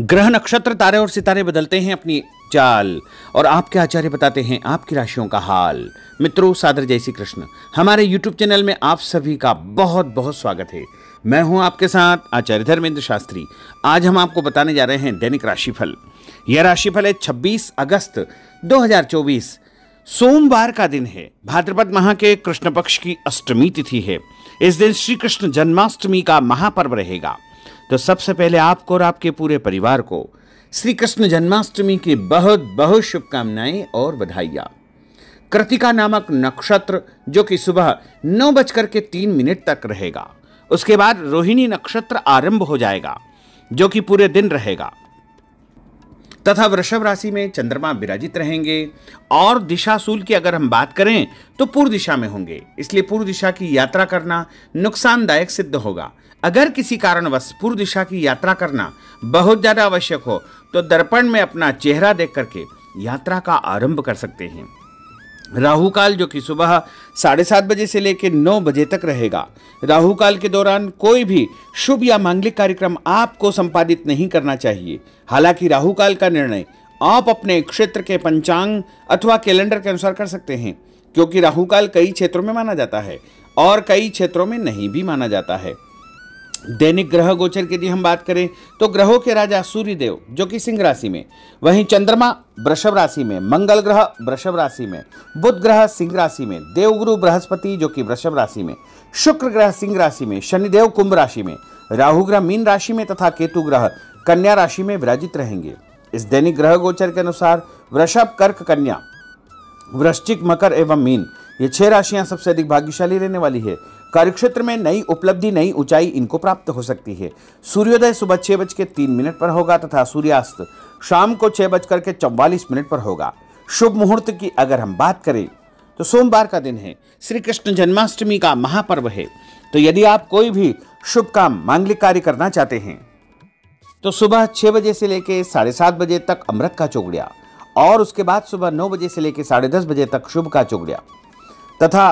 ग्रह नक्षत्र तारे और सितारे बदलते हैं अपनी चाल और आपके आचार्य बताते हैं आपकी राशियों का हाल मित्रों सादर जय श्री कृष्ण हमारे यूट्यूब चैनल में आप सभी का बहुत बहुत स्वागत है मैं हूं आपके साथ आचार्य धर्मेंद्र शास्त्री आज हम आपको बताने जा रहे हैं दैनिक राशिफल यह राशिफल है 26 अगस्त 2024 सोमवार का दिन है भाद्रपद माह के कृष्ण पक्ष की अष्टमी तिथि है इस दिन श्री कृष्ण जन्माष्टमी का महापर्व रहेगा तो सबसे पहले आपको और आपके पूरे परिवार को श्री कृष्ण जन्माष्टमी की बहुत बहुत शुभकामनाएं और बधाइया कृतिका नामक नक्षत्र जो कि सुबह नौ बजकर के तीन मिनट तक रहेगा उसके बाद रोहिणी नक्षत्र आरंभ हो जाएगा जो कि पूरे दिन रहेगा तथा वृषभ राशि में चंद्रमा विराजित रहेंगे और दिशाशूल की अगर हम बात करें तो पूर्व दिशा में होंगे इसलिए पूर्व दिशा की यात्रा करना नुकसानदायक सिद्ध होगा अगर किसी कारणवश पूर्व दिशा की यात्रा करना बहुत ज़्यादा आवश्यक हो तो दर्पण में अपना चेहरा देख करके यात्रा का आरंभ कर सकते हैं राहु काल जो कि सुबह साढ़े सात बजे से लेकर नौ बजे तक रहेगा राहु काल के दौरान कोई भी शुभ या मांगलिक कार्यक्रम आपको संपादित नहीं करना चाहिए हालांकि राहु काल का निर्णय आप अपने क्षेत्र के पंचांग अथवा कैलेंडर के अनुसार कर सकते हैं क्योंकि राहु काल कई क्षेत्रों में माना जाता है और कई क्षेत्रों में नहीं भी माना जाता है दैनिक ग्रह गोचर की यदि हम बात करें तो ग्रहों के राजा सूर्यदेव जो कि सिंह राशि में वहीं चंद्रमा वृषभ राशि में मंगल ग्रह वृषभ राशि में बुध ग्रह सिंह राशि में देवगुरु बृहस्पति जो कि वृषभ राशि में शुक्र ग्रह सिंह राशि में शनिदेव कुंभ राशि में राहु ग्रह मीन राशि में तथा केतु ग्रह कन्या राशि में विराजित रहेंगे इस दैनिक ग्रह गोचर के अनुसार वृषभ कर्क कन्या वृश्चिक मकर एवं मीन ये छह राशियां सबसे अधिक भाग्यशाली रहने वाली है कार्यक्षेत्र में नई उपलब्धि नई ऊंचाई इनको प्राप्त हो सकती है सूर्योदय सुबह छह बज के तीन मिनट पर होगा तथा सूर्यास्त शाम को छह बज करके चौवालीस मिनट पर होगा शुभ मुहूर्त की अगर हम बात करें तो सोमवार का दिन है श्री कृष्ण जन्माष्टमी का महापर्व है तो यदि आप कोई भी शुभ काम मांगलिक कार्य करना चाहते हैं तो सुबह छह बजे से लेकर साढ़े सात बजे तक अमृत का चोगड़िया और उसके बाद सुबह नौ बजे से लेकर साढ़े दस बजे तक शुभ का चोगड़िया तथा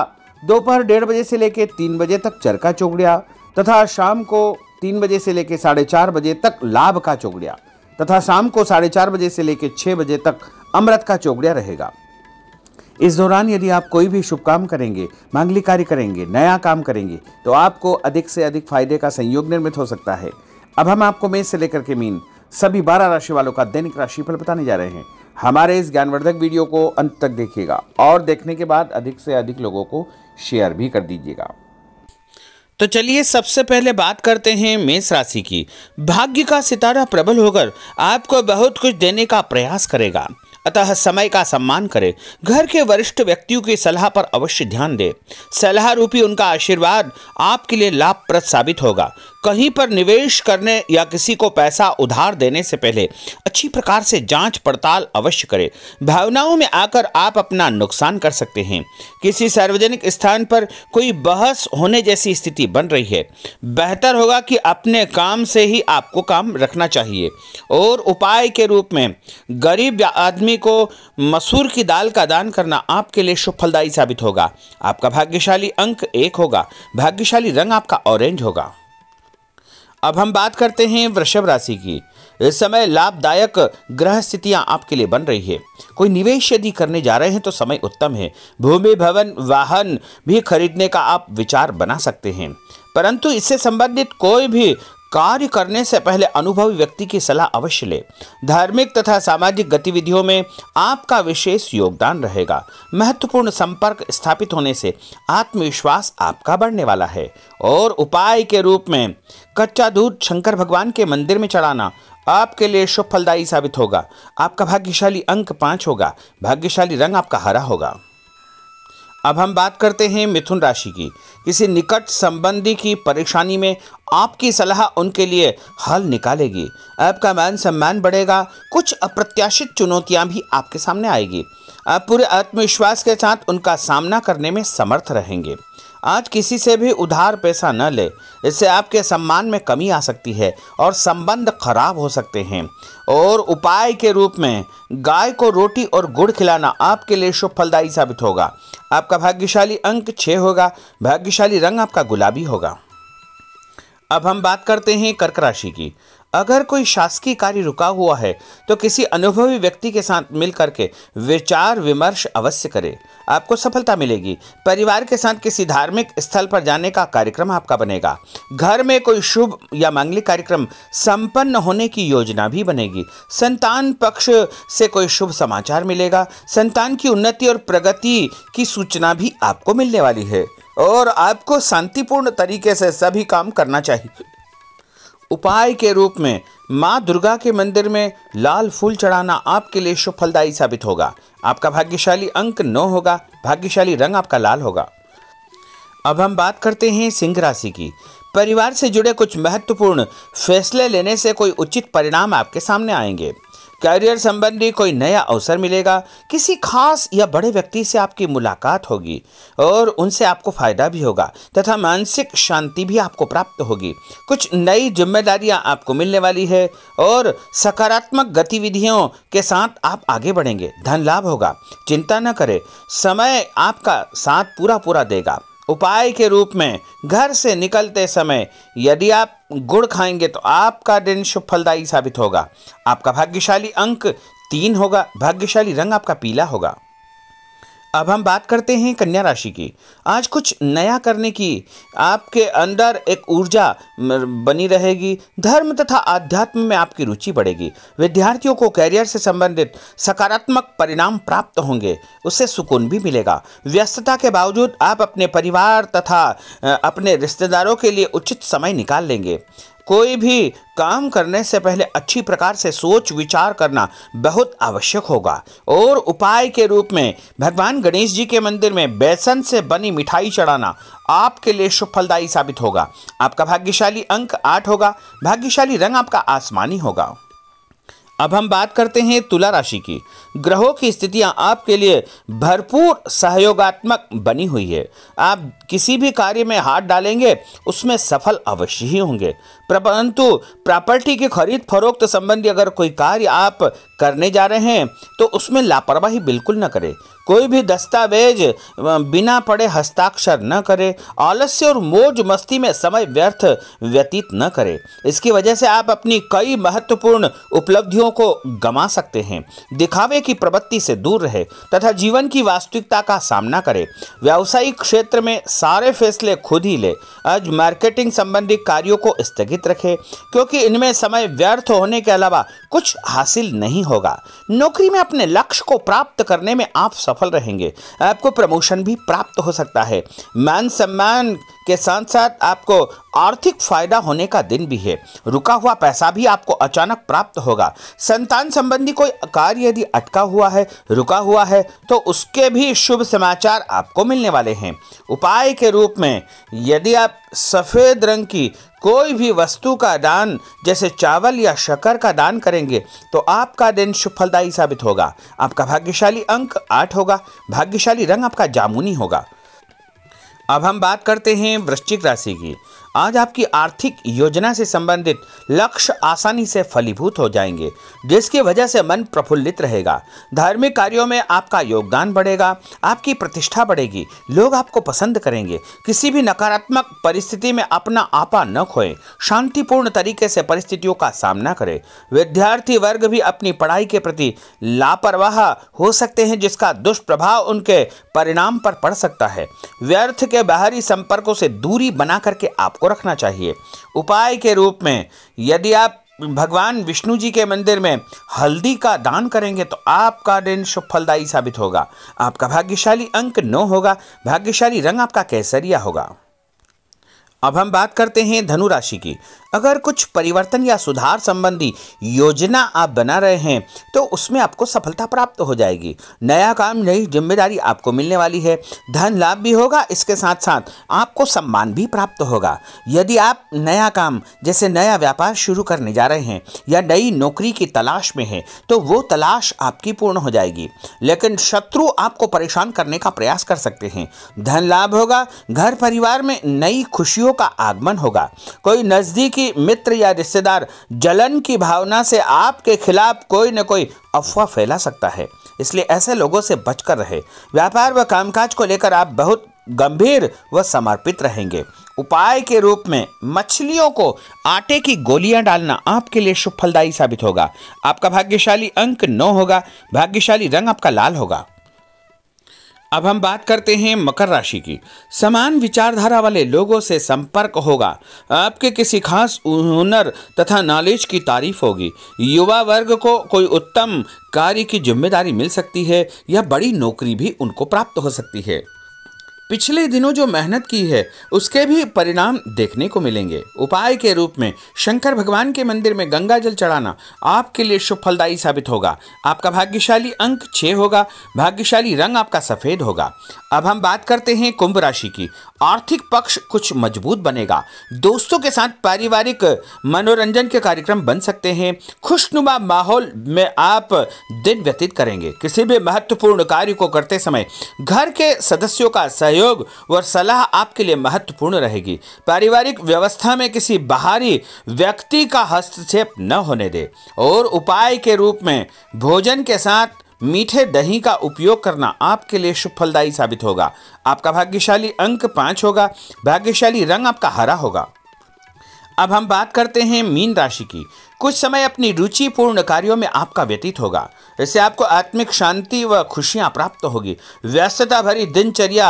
दोपहर डेढ़ बजे से लेकर तीन बजे तक चरका चौकड़िया तथा शाम को तीन बजे से लेकर साढ़े चार बजे तक लाभ का चोगड़िया तथा शाम को साढ़े चार बजे से लेकर छः बजे तक अमृत का चोगड़िया रहेगा इस दौरान यदि आप कोई भी शुभ काम करेंगे मांगलिक कार्य करेंगे नया काम करेंगे तो आपको अधिक से अधिक फायदे का संयोग निर्मित हो सकता है अब हम आपको मेज से लेकर के मीन सभी बारह राशि वालों का दैनिक राशिफल बताने जा रहे हैं हमारे इस ज्ञानवर्धक वीडियो को अंत तक देखिएगा और देखने के बाद अधिक से अधिक लोगों को शेयर भी कर दीजिएगा तो चलिए सबसे पहले बात करते हैं मेष राशि की भाग्य का सितारा प्रबल होकर आपको बहुत कुछ देने का प्रयास करेगा अतः समय का सम्मान करें घर के वरिष्ठ व्यक्तियों की सलाह पर अवश्य ध्यान दें सलाह रूपी उनका आशीर्वाद आपके लिए लाभप्रद साबित होगा कहीं पर निवेश करने या किसी को पैसा उधार देने से पहले अच्छी प्रकार से जांच पड़ताल अवश्य करें भावनाओं में आकर आप अपना नुकसान कर सकते हैं किसी सार्वजनिक स्थान पर कोई बहस होने जैसी स्थिति बन रही है बेहतर होगा कि अपने काम से ही आपको काम रखना चाहिए और उपाय के रूप में गरीब या आदमी आदमी को मसूर की दाल का दान करना आपके लिए शुभ फलदायी साबित होगा आपका भाग्यशाली अंक एक होगा भाग्यशाली रंग आपका ऑरेंज होगा अब हम बात करते हैं वृषभ राशि की इस समय लाभदायक ग्रह स्थितियां आपके लिए बन रही है कोई निवेश यदि करने जा रहे हैं तो समय उत्तम है भूमि भवन वाहन भी खरीदने का आप विचार बना सकते हैं परंतु इससे संबंधित कोई भी कार्य करने से पहले अनुभवी व्यक्ति की सलाह अवश्य ले धार्मिक तथा सामाजिक गतिविधियों में आपका विशेष योगदान रहेगा महत्वपूर्ण संपर्क स्थापित होने से आत्मविश्वास आपका बढ़ने वाला है और उपाय के रूप में कच्चा दूध शंकर भगवान के मंदिर में चढ़ाना आपके लिए शुभ फलदायी साबित होगा आपका भाग्यशाली अंक पाँच होगा भाग्यशाली रंग आपका हरा होगा अब हम बात करते हैं मिथुन राशि की किसी निकट संबंधी की परेशानी में आपकी सलाह उनके लिए हल निकालेगी आपका मान सम्मान बढ़ेगा कुछ अप्रत्याशित चुनौतियां भी आपके सामने आएगी आप पूरे आत्मविश्वास के साथ उनका सामना करने में समर्थ रहेंगे आज किसी से भी उधार पैसा न ले इससे आपके सम्मान में कमी आ सकती है और संबंध खराब हो सकते हैं और उपाय के रूप में गाय को रोटी और गुड़ खिलाना आपके लिए शुभ फलदायी साबित होगा आपका भाग्यशाली अंक छः होगा भाग्यशाली रंग आपका गुलाबी होगा अब हम बात करते हैं कर्क राशि की अगर कोई शासकीय कार्य रुका हुआ है तो किसी अनुभवी व्यक्ति के साथ मिल करके विचार विमर्श अवश्य करें आपको सफलता मिलेगी परिवार के साथ किसी धार्मिक स्थल पर जाने का कार्यक्रम आपका बनेगा घर में कोई शुभ या मांगलिक कार्यक्रम संपन्न होने की योजना भी बनेगी संतान पक्ष से कोई शुभ समाचार मिलेगा संतान की उन्नति और प्रगति की सूचना भी आपको मिलने वाली है और आपको शांतिपूर्ण तरीके से सभी काम करना चाहिए उपाय के रूप में माँ दुर्गा के मंदिर में लाल फूल चढ़ाना आपके लिए सुफलदायी साबित होगा आपका भाग्यशाली अंक नौ होगा भाग्यशाली रंग आपका लाल होगा अब हम बात करते हैं सिंह राशि की परिवार से जुड़े कुछ महत्वपूर्ण फैसले लेने से कोई उचित परिणाम आपके सामने आएंगे कैरियर संबंधी कोई नया अवसर मिलेगा किसी खास या बड़े व्यक्ति से आपकी मुलाकात होगी और उनसे आपको फ़ायदा भी होगा तथा मानसिक शांति भी आपको प्राप्त होगी कुछ नई जिम्मेदारियां आपको मिलने वाली है और सकारात्मक गतिविधियों के साथ आप आगे बढ़ेंगे धन लाभ होगा चिंता न करें समय आपका साथ पूरा पूरा देगा उपाय के रूप में घर से निकलते समय यदि आप गुड़ खाएंगे तो आपका दिन शुभ फलदायी साबित होगा आपका भाग्यशाली अंक तीन होगा भाग्यशाली रंग आपका पीला होगा अब हम बात करते हैं कन्या राशि की आज कुछ नया करने की आपके अंदर एक ऊर्जा बनी रहेगी धर्म तथा आध्यात्म में आपकी रुचि बढ़ेगी विद्यार्थियों को कैरियर से संबंधित सकारात्मक परिणाम प्राप्त होंगे उससे सुकून भी मिलेगा व्यस्तता के बावजूद आप अपने परिवार तथा अपने रिश्तेदारों के लिए उचित समय निकाल लेंगे कोई भी काम करने से पहले अच्छी प्रकार से सोच विचार करना बहुत आवश्यक होगा और उपाय के रूप में भगवान गणेश जी के मंदिर में बेसन से बनी मिठाई चढ़ाना आपके लिए शुभ फलदायी साबित होगा आपका भाग्यशाली अंक आठ होगा भाग्यशाली रंग आपका आसमानी होगा अब हम बात करते हैं तुला राशि की ग्रहों की स्थितियां आपके लिए भरपूर सहयोगात्मक बनी हुई है आप किसी भी कार्य में हाथ डालेंगे उसमें सफल अवश्य ही होंगे परंतु प्रॉपर्टी की खरीद फरोख्त संबंधी अगर कोई कार्य आप करने जा रहे हैं तो उसमें लापरवाही बिल्कुल न करें कोई भी दस्तावेज बिना पढ़े हस्ताक्षर न करें आलस्य और मौज मस्ती में समय व्यर्थ व्यतीत न करें इसकी वजह से आप अपनी कई महत्वपूर्ण उपलब्धियों को गंवा सकते हैं दिखावे की प्रवृत्ति से दूर रहे तथा जीवन की वास्तविकता का सामना करें व्यावसायिक क्षेत्र में सारे फैसले खुद ही ले आज मार्केटिंग संबंधी कार्यों को स्थगित रखें क्योंकि इनमें समय व्यर्थ होने के अलावा कुछ हासिल नहीं होगा नौकरी में अपने लक्ष्य को प्राप्त करने में आप सफल रहेंगे आपको प्रमोशन भी प्राप्त हो सकता है मान सम्मान के साथ साथ आपको आर्थिक फायदा होने का दिन भी है रुका हुआ पैसा भी आपको अचानक प्राप्त होगा संतान संबंधी कोई कार्य यदि अटका हुआ है रुका हुआ है तो उसके भी शुभ समाचार आपको मिलने वाले हैं उपाय के रूप में यदि आप सफ़ेद रंग की कोई भी वस्तु का दान जैसे चावल या शकर का दान करेंगे तो आपका दिन सुफलदायी साबित होगा आपका भाग्यशाली अंक आठ होगा भाग्यशाली रंग आपका जामुनी होगा अब हम बात करते हैं वृश्चिक राशि की आज आपकी आर्थिक योजना से संबंधित लक्ष्य आसानी से फलीभूत हो जाएंगे जिसकी वजह से मन प्रफुल्लित रहेगा धार्मिक कार्यों में आपका योगदान बढ़ेगा आपकी प्रतिष्ठा बढ़ेगी लोग आपको पसंद करेंगे किसी भी नकारात्मक परिस्थिति में अपना आपा न खोए शांतिपूर्ण तरीके से परिस्थितियों का सामना करें विद्यार्थी वर्ग भी अपनी पढ़ाई के प्रति लापरवाह हो सकते हैं जिसका दुष्प्रभाव उनके परिणाम पर पड़ सकता है व्यर्थ के बाहरी संपर्कों से दूरी बना करके आपको आपको रखना चाहिए उपाय के रूप में यदि आप भगवान विष्णु जी के मंदिर में हल्दी का दान करेंगे तो आपका दिन शुभ फलदायी साबित होगा आपका भाग्यशाली अंक नौ होगा भाग्यशाली रंग आपका केसरिया होगा अब हम बात करते हैं धनु राशि की अगर कुछ परिवर्तन या सुधार संबंधी योजना आप बना रहे हैं तो उसमें आपको सफलता प्राप्त हो जाएगी नया काम नई जिम्मेदारी आपको मिलने वाली है धन लाभ भी होगा इसके साथ साथ आपको सम्मान भी प्राप्त होगा यदि आप नया काम जैसे नया व्यापार शुरू करने जा रहे हैं या नई नौकरी की तलाश में हैं तो वो तलाश आपकी पूर्ण हो जाएगी लेकिन शत्रु आपको परेशान करने का प्रयास कर सकते हैं धन लाभ होगा घर परिवार में नई खुशियों खुशियों का आगमन होगा कोई नज़दीकी मित्र या रिश्तेदार जलन की भावना से आपके खिलाफ कोई न कोई अफवाह फैला सकता है इसलिए ऐसे लोगों से बचकर रहे व्यापार व कामकाज को लेकर आप बहुत गंभीर व समर्पित रहेंगे उपाय के रूप में मछलियों को आटे की गोलियां डालना आपके लिए शुभ फलदायी साबित होगा आपका भाग्यशाली अंक नौ होगा भाग्यशाली रंग आपका लाल होगा अब हम बात करते हैं मकर राशि की समान विचारधारा वाले लोगों से संपर्क होगा आपके किसी खास हुनर तथा नॉलेज की तारीफ होगी युवा वर्ग को कोई उत्तम कार्य की जिम्मेदारी मिल सकती है या बड़ी नौकरी भी उनको प्राप्त हो सकती है पिछले दिनों जो मेहनत की है उसके भी परिणाम देखने को मिलेंगे उपाय के रूप में शंकर भगवान के मंदिर में गंगा जल चढ़ाना आपके लिए शुभ फलदायी साबित होगा आपका भाग्यशाली अंक छः होगा भाग्यशाली रंग आपका सफ़ेद होगा अब हम बात करते हैं कुंभ राशि की आर्थिक पक्ष कुछ मजबूत बनेगा दोस्तों के साथ पारिवारिक मनोरंजन के कार्यक्रम बन सकते हैं खुशनुमा माहौल में आप दिन व्यतीत करेंगे किसी भी महत्वपूर्ण कार्य को करते समय घर के सदस्यों का सहयोग सहयोग व सलाह आपके लिए महत्वपूर्ण रहेगी पारिवारिक व्यवस्था में किसी बाहरी व्यक्ति का हस्तक्षेप न होने दे और उपाय के रूप में भोजन के साथ मीठे दही का उपयोग करना आपके लिए शुभ फलदायी साबित होगा आपका भाग्यशाली अंक पाँच होगा भाग्यशाली रंग आपका हरा होगा अब हम बात करते हैं मीन राशि की कुछ समय अपनी रुचिपूर्ण कार्यों में आपका व्यतीत होगा इससे आपको आत्मिक शांति व खुशियाँ प्राप्त होगी व्यस्तता भरी दिनचर्या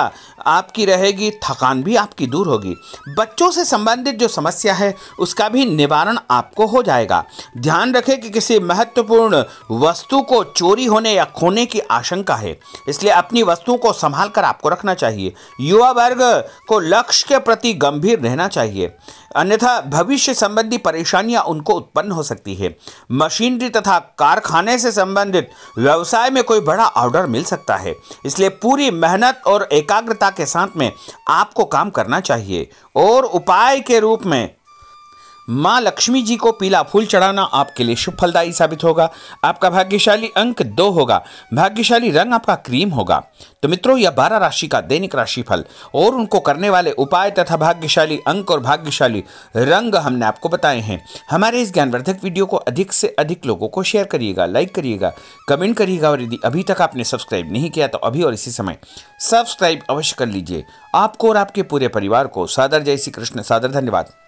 आपकी रहेगी थकान भी आपकी दूर होगी बच्चों से संबंधित जो समस्या है उसका भी निवारण आपको हो जाएगा ध्यान रखें कि किसी महत्वपूर्ण वस्तु को चोरी होने या खोने की आशंका है इसलिए अपनी वस्तुओं को संभाल कर आपको रखना चाहिए युवा वर्ग को लक्ष्य के प्रति गंभीर रहना चाहिए अन्यथा भविष्य संबंधी परेशानियां उनको उत्पन्न हो सकती है मशीनरी तथा कारखाने से संबंधित संबंधित व्यवसाय में कोई बड़ा ऑर्डर मिल सकता है इसलिए पूरी मेहनत और एकाग्रता के साथ में आपको काम करना चाहिए और उपाय के रूप में माँ लक्ष्मी जी को पीला फूल चढ़ाना आपके लिए शुभ फलदायी साबित होगा आपका भाग्यशाली अंक दो होगा भाग्यशाली रंग आपका क्रीम होगा तो मित्रों यह बारह राशि का दैनिक राशिफल और उनको करने वाले उपाय तथा भाग्यशाली अंक और भाग्यशाली रंग हमने आपको बताए हैं हमारे इस ज्ञानवर्धक वीडियो को अधिक से अधिक लोगों को शेयर करिएगा लाइक करिएगा कमेंट करिएगा और यदि अभी तक आपने सब्सक्राइब नहीं किया तो अभी और इसी समय सब्सक्राइब अवश्य कर लीजिए आपको और आपके पूरे परिवार को सादर जय श्री कृष्ण सादर धन्यवाद